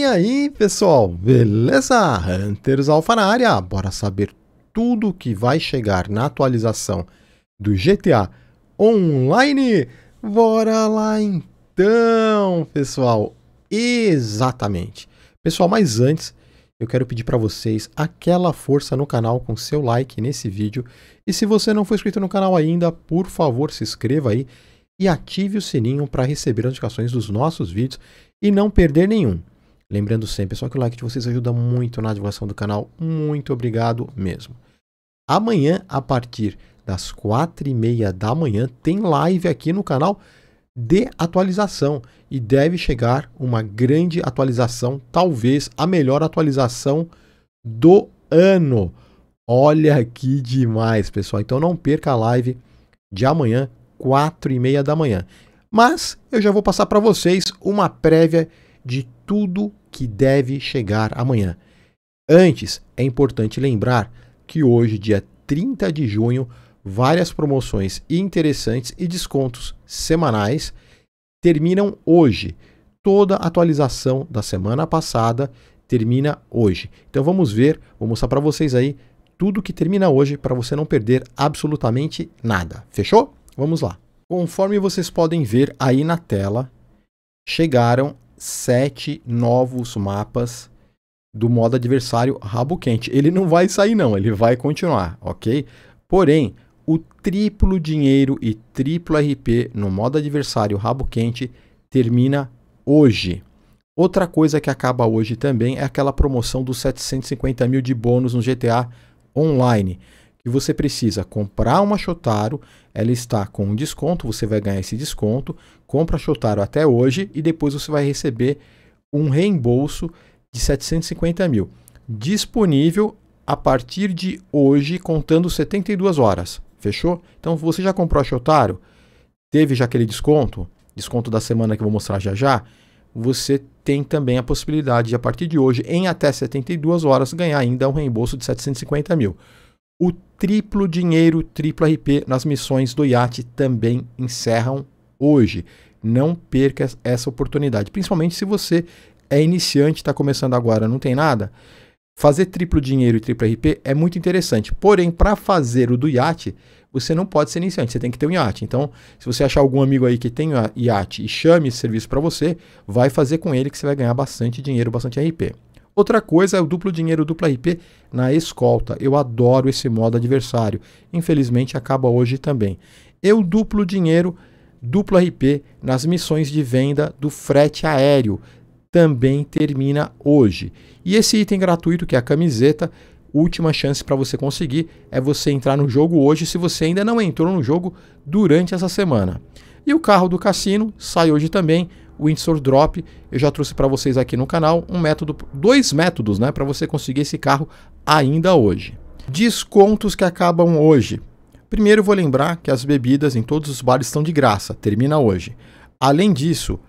E aí, pessoal, beleza? Hunters Alpha na área, bora saber tudo que vai chegar na atualização do GTA Online? Bora lá então, pessoal. Exatamente. Pessoal, mas antes, eu quero pedir para vocês aquela força no canal com seu like nesse vídeo. E se você não for inscrito no canal ainda, por favor, se inscreva aí e ative o sininho para receber notificações dos nossos vídeos e não perder nenhum. Lembrando sempre, pessoal, é que o like de vocês ajuda muito na divulgação do canal. Muito obrigado mesmo. Amanhã, a partir das quatro e meia da manhã, tem live aqui no canal de atualização e deve chegar uma grande atualização, talvez a melhor atualização do ano. Olha que demais, pessoal. Então não perca a live de amanhã, quatro e meia da manhã. Mas eu já vou passar para vocês uma prévia de tudo que deve chegar amanhã. Antes, é importante lembrar que hoje, dia 30 de junho, várias promoções interessantes e descontos semanais terminam hoje. Toda a atualização da semana passada termina hoje. Então vamos ver, vou mostrar para vocês aí tudo que termina hoje para você não perder absolutamente nada. Fechou? Vamos lá. Conforme vocês podem ver aí na tela, chegaram sete novos mapas do modo adversário rabo quente. Ele não vai sair não, ele vai continuar, ok? Porém, o triplo dinheiro e triplo RP no modo adversário rabo quente termina hoje. Outra coisa que acaba hoje também é aquela promoção dos 750 mil de bônus no GTA Online que você precisa comprar uma Shotaro, ela está com um desconto, você vai ganhar esse desconto, compra a Shotaro até hoje e depois você vai receber um reembolso de 750 mil, disponível a partir de hoje, contando 72 horas, fechou? Então você já comprou a Shotaro, teve já aquele desconto, desconto da semana que eu vou mostrar já já, você tem também a possibilidade de, a partir de hoje, em até 72 horas, ganhar ainda um reembolso de 750 mil. O triplo dinheiro, triplo RP nas missões do IAT também encerram hoje. Não perca essa oportunidade, principalmente se você é iniciante, está começando agora, não tem nada. Fazer triplo dinheiro e triplo RP é muito interessante. Porém, para fazer o do IAT, você não pode ser iniciante, você tem que ter um IAT. Então, se você achar algum amigo aí que tenha ah, IAT e chame esse serviço para você, vai fazer com ele que você vai ganhar bastante dinheiro, bastante RP. Outra coisa é o duplo dinheiro, dupla IP na escolta. Eu adoro esse modo adversário. Infelizmente acaba hoje também. Eu duplo dinheiro, dupla IP nas missões de venda do frete aéreo também termina hoje. E esse item gratuito que é a camiseta, última chance para você conseguir é você entrar no jogo hoje se você ainda não entrou no jogo durante essa semana. E o carro do cassino sai hoje também, Windsor Drop. Eu já trouxe para vocês aqui no canal um método, dois métodos, né, para você conseguir esse carro ainda hoje. Descontos que acabam hoje. Primeiro vou lembrar que as bebidas em todos os bares estão de graça, termina hoje. Além disso,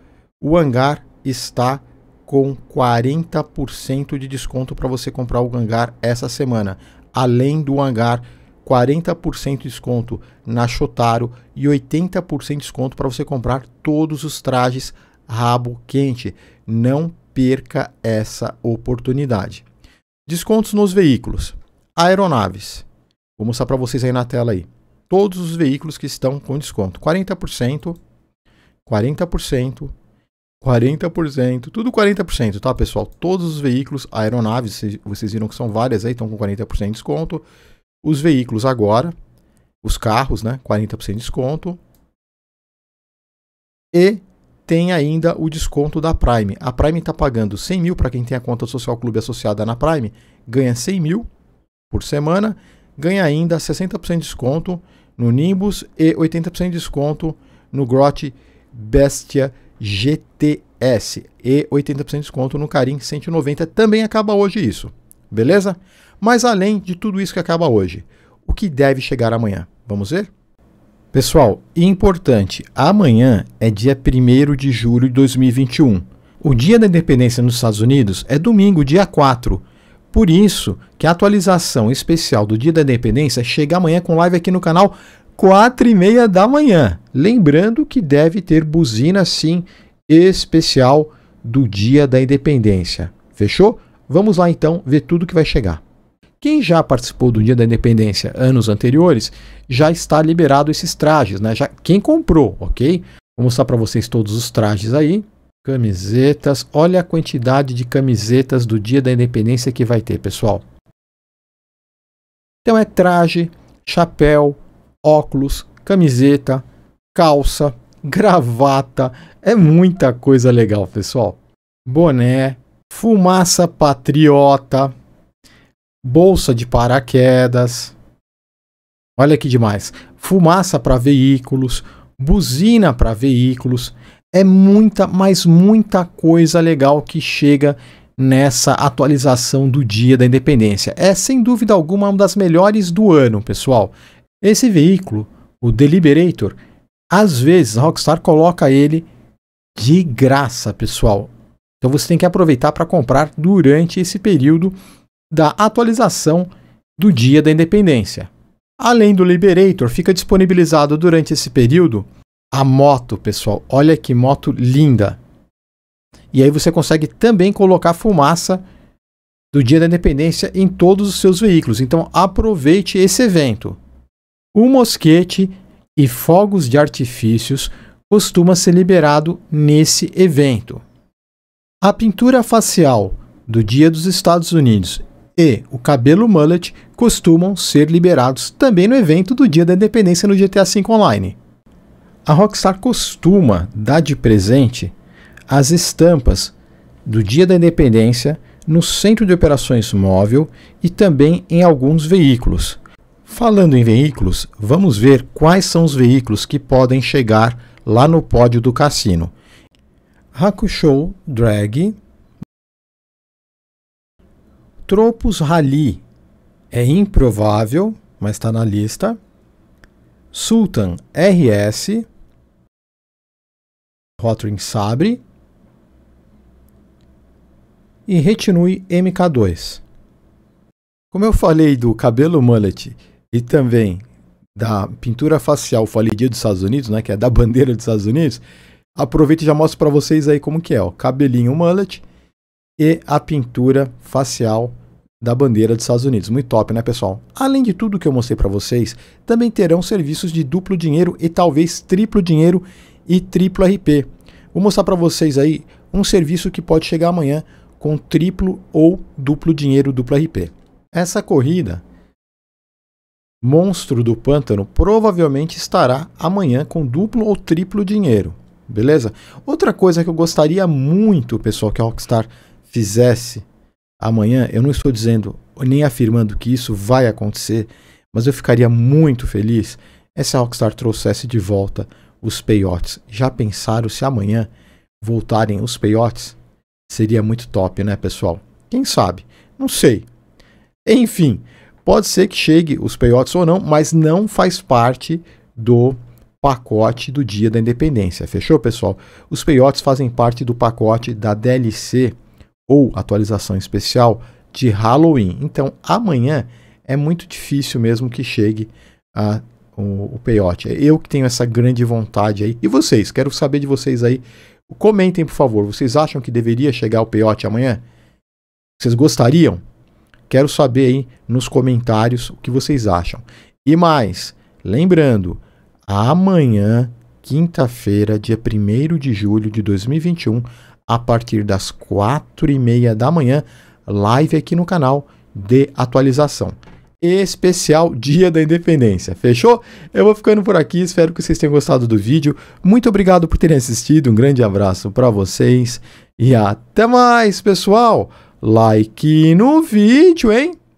o hangar está com 40% de desconto para você comprar o hangar essa semana. Além do hangar 40% de desconto na Shotaro e 80% de desconto para você comprar todos os trajes rabo quente. Não perca essa oportunidade. Descontos nos veículos. Aeronaves. Vou mostrar para vocês aí na tela aí. Todos os veículos que estão com desconto. 40%, 40%, 40%, tudo 40%, tá, pessoal? Todos os veículos, aeronaves, vocês viram que são várias aí, estão com 40% de desconto. Os veículos agora, os carros, né, 40% de desconto. E tem ainda o desconto da Prime. A Prime está pagando 100 mil para quem tem a conta Social Clube associada na Prime, ganha 100 mil por semana, ganha ainda 60% de desconto no Nimbus e 80% de desconto no Grote Bestia GTS e 80% de desconto no Carim 190. Também acaba hoje isso, beleza? Mas além de tudo isso que acaba hoje, o que deve chegar amanhã? Vamos ver? Pessoal, importante, amanhã é dia 1 de julho de 2021. O dia da independência nos Estados Unidos é domingo, dia 4. Por isso que a atualização especial do dia da independência chega amanhã com live aqui no canal 4 e meia da manhã. Lembrando que deve ter buzina sim especial do dia da independência. Fechou? Vamos lá então ver tudo que vai chegar. Quem já participou do Dia da Independência anos anteriores já está liberado esses trajes, né? Já quem comprou, ok? Vou mostrar para vocês todos os trajes aí. Camisetas, olha a quantidade de camisetas do Dia da Independência que vai ter, pessoal. Então é traje, chapéu, óculos, camiseta, calça, gravata, é muita coisa legal, pessoal. Boné, fumaça patriota, bolsa de paraquedas. Olha que demais. Fumaça para veículos, buzina para veículos. É muita, mas muita coisa legal que chega nessa atualização do Dia da Independência. É sem dúvida alguma uma das melhores do ano, pessoal. Esse veículo, o Deliberator, às vezes a Rockstar coloca ele de graça, pessoal. Então você tem que aproveitar para comprar durante esse período da atualização do Dia da Independência. Além do Liberator, fica disponibilizado durante esse período a moto, pessoal. Olha que moto linda! E aí você consegue também colocar fumaça do Dia da Independência em todos os seus veículos. Então aproveite esse evento. O mosquete e fogos de artifícios costuma ser liberado nesse evento. A pintura facial do Dia dos Estados Unidos e o cabelo mullet costumam ser liberados também no evento do Dia da Independência no GTA V Online. A Rockstar costuma dar de presente as estampas do Dia da Independência no centro de operações móvel e também em alguns veículos. Falando em veículos, vamos ver quais são os veículos que podem chegar lá no pódio do cassino. Hakusho Drag, Tropos Rally é improvável, mas está na lista. Sultan RS, Rotring Sabre e Retinue MK2. Como eu falei do cabelo mullet e também da pintura facial, falei dia dos Estados Unidos, né, que é da bandeira dos Estados Unidos, aproveito e já mostro para vocês aí como que é, ó, cabelinho mullet e a pintura facial da bandeira dos Estados Unidos. Muito top, né, pessoal? Além de tudo que eu mostrei para vocês, também terão serviços de duplo dinheiro e talvez triplo dinheiro e triplo RP. Vou mostrar para vocês aí um serviço que pode chegar amanhã com triplo ou duplo dinheiro, duplo RP. Essa corrida Monstro do Pântano provavelmente estará amanhã com duplo ou triplo dinheiro, beleza? Outra coisa que eu gostaria muito, pessoal, que a Rockstar fizesse amanhã, eu não estou dizendo nem afirmando que isso vai acontecer, mas eu ficaria muito feliz é se a Rockstar trouxesse de volta os Peiotes. Já pensaram se amanhã voltarem os Peiotes? Seria muito top, né, pessoal? Quem sabe? Não sei. Enfim, pode ser que chegue os Peiotes ou não, mas não faz parte do pacote do Dia da Independência. Fechou, pessoal? Os Peiotes fazem parte do pacote da DLC ou atualização especial de Halloween. Então, amanhã é muito difícil mesmo que chegue a, o, o peiote. É eu que tenho essa grande vontade aí. E vocês, quero saber de vocês aí. Comentem, por favor. Vocês acham que deveria chegar o peiote amanhã? Vocês gostariam? Quero saber aí nos comentários o que vocês acham. E mais, lembrando, amanhã, quinta-feira, dia 1 de julho de 2021, a partir das quatro e meia da manhã, live aqui no canal de atualização. Especial Dia da Independência, fechou? Eu vou ficando por aqui, espero que vocês tenham gostado do vídeo. Muito obrigado por terem assistido, um grande abraço para vocês e até mais, pessoal! Like no vídeo, hein?